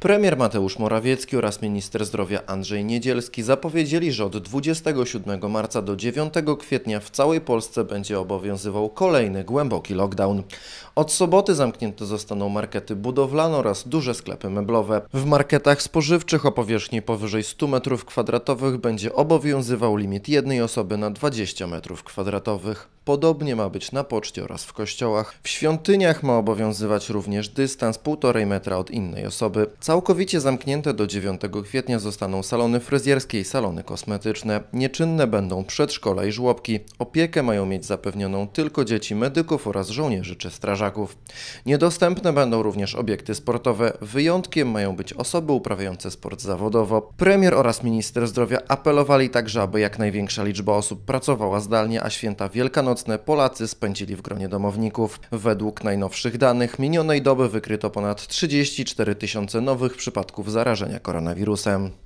Premier Mateusz Morawiecki oraz minister zdrowia Andrzej Niedzielski zapowiedzieli, że od 27 marca do 9 kwietnia w całej Polsce będzie obowiązywał kolejny głęboki lockdown. Od soboty zamknięte zostaną markety budowlane oraz duże sklepy meblowe. W marketach spożywczych o powierzchni powyżej 100 m2 będzie obowiązywał limit jednej osoby na 20 m2. Podobnie ma być na poczcie oraz w kościołach. W świątyniach ma obowiązywać również dystans 1,5 metra od innej osoby. Całkowicie zamknięte do 9 kwietnia zostaną salony fryzjerskie i salony kosmetyczne. Nieczynne będą przedszkola i żłobki. Opiekę mają mieć zapewnioną tylko dzieci medyków oraz żołnierzy czy strażaków. Niedostępne będą również obiekty sportowe. Wyjątkiem mają być osoby uprawiające sport zawodowo. Premier oraz minister zdrowia apelowali także, aby jak największa liczba osób pracowała zdalnie, a święta wielkanocne Polacy spędzili w gronie domowników. Według najnowszych danych minionej doby wykryto ponad 34 tysiące nowych nowych przypadków zarażenia koronawirusem.